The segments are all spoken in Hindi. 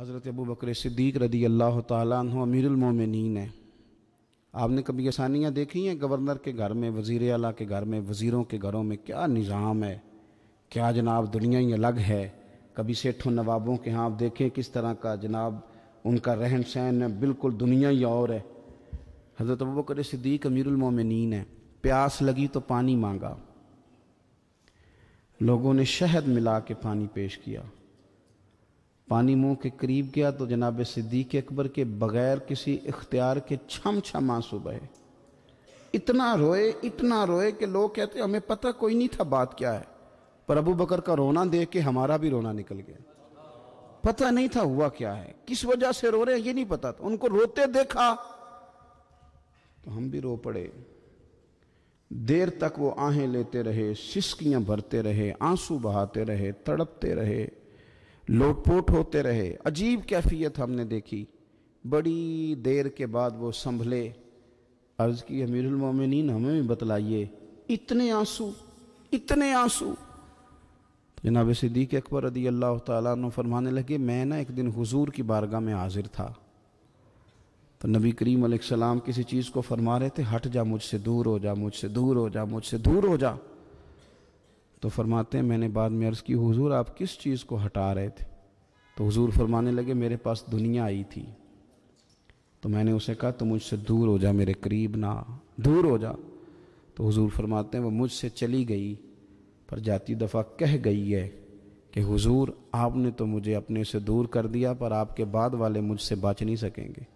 हज़रत अबू बकर सिद्दीक रदी अल्लाह तु अमीरमिन है आपने कभी आसानियाँ देखी हैं गवर्नर के घर में वज़ी अला के घर में वज़ीरों के घरों में क्या निज़ाम है क्या जनाब दुनिया ही अलग है कभी सेठों नवाबों के यहाँ आप देखें किस तरह का जनाब उनका रहन सहन है बिल्कुल दुनिया ही और है हज़रत अबू बकर सिद्दीक अमीरमिन है प्यास लगी तो पानी मांगा लोगों ने शहद मिला के पानी पेश किया पानी मुंह के करीब गया तो जनाब सिद्दीक अकबर के बगैर किसी इख्तियार के छम छम आंसू बहे इतना रोए इतना रोए कि लोग कहते हमें पता कोई नहीं था बात क्या है पर अबू बकर का रोना देख के हमारा भी रोना निकल गया पता नहीं था हुआ क्या है किस वजह से रो रहे हैं ये नहीं पता था उनको रोते देखा तो हम भी रो पड़े देर तक वो आहें लेते रहे सिस्कियां भरते रहे आंसू बहाते रहे तड़पते रहे लोटपोट होते रहे अजीब कैफियत हमने देखी बड़ी देर के बाद वो संभले अर्ज की अमीरमिन हमें भी बतलाइए इतने आंसू इतने आंसू जनाब सिद्दीक अकबर अदी अल्लाह तु फरमाने लगे मैं ना एक दिन हुजूर की बारगाह में हाजिर था तो नबी करीम सलाम किसी चीज़ को फरमा रहे थे हट जा मुझसे दूर हो जा मुझसे दूर हो जा मुझसे दूर हो जा, मुझसे दूर हो जा। तो फरमाते हैं मैंने बाद में अर्ज़ की हुजूर आप किस चीज़ को हटा रहे थे तो हुजूर फरमाने लगे मेरे पास दुनिया आई थी तो मैंने उसे कहा तो मुझसे दूर हो जा मेरे करीब ना दूर हो जा तो हुजूर फरमाते हैं वो मुझसे चली गई पर जाती दफ़ा कह गई है कि हुजूर आपने तो मुझे अपने से दूर कर दिया पर आपके बाद वाले मुझसे बच नहीं सकेंगे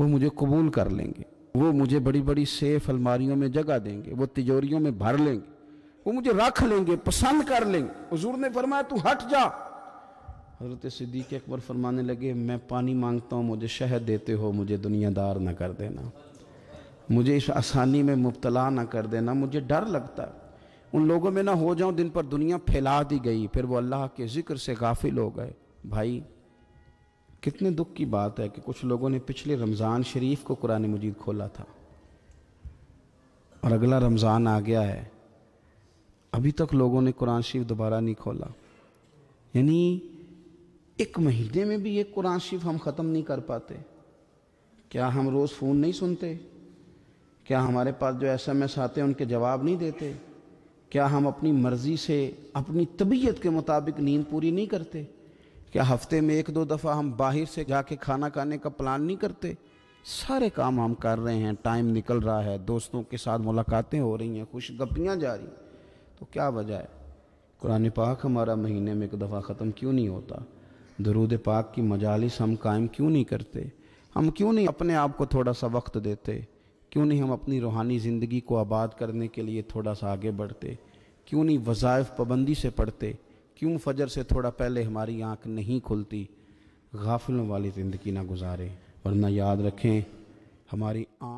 वो मुझे कबूल कर लेंगे वो मुझे बड़ी बड़ी सेफ अलमारियों में जगह देंगे वो तिजोरियों में भर लेंगे वो मुझे रख लेंगे पसंद कर लेंगे हजूर ने फरमाया तू हट जा हजरत सिद्दीक अकबर फरमाने लगे मैं पानी मांगता हूँ मुझे शहद देते हो मुझे दुनियादार ना कर देना मुझे इस आसानी में मुबतला ना कर देना मुझे डर लगता है उन लोगों में ना हो जाऊँ दिन पर दुनिया फैला दी गई फिर वो अल्लाह के ज़िक्र से गाफिल हो गए भाई कितने दुख की बात है कि कुछ लोगों ने पिछले रमज़ान शरीफ को कुरान मजीद खोला था और अगला रमज़ान आ गया है अभी तक लोगों ने कुरान शरीफ दोबारा नहीं खोला यानी एक महीने में भी ये कुरान शरीफ हम ख़त्म नहीं कर पाते क्या हम रोज़ फ़ोन नहीं सुनते क्या हमारे पास जो एस एम एस आते हैं उनके जवाब नहीं देते क्या हम अपनी मर्ज़ी से अपनी तबीयत के मुताबिक नींद पूरी नहीं करते क्या हफ्ते में एक दो दफ़ा हम बाहर से जाके खाना खाने का प्लान नहीं करते सारे काम हम कर रहे हैं टाइम निकल रहा है दोस्तों के साथ मुलाकातें हो रही हैं खुश जा रही हैं तो क्या वजह है कुरान पाक हमारा महीने में एक दफ़ा ख़त्म क्यों नहीं होता दरूद पाक की मजालिस हम कायम क्यों नहीं करते हम क्यों नहीं अपने आप को थोड़ा सा वक्त देते क्यों नहीं हम अपनी रूहानी ज़िंदगी को आबाद करने के लिए थोड़ा सा आगे बढ़ते क्यों नहीं वज़ाइफ पाबंदी से पढ़ते क्यों फजर से थोड़ा पहले हमारी आँख नहीं खुलती गाफिलों वाली ज़िंदगी ना गुजारें वरना याद रखें हमारी आँख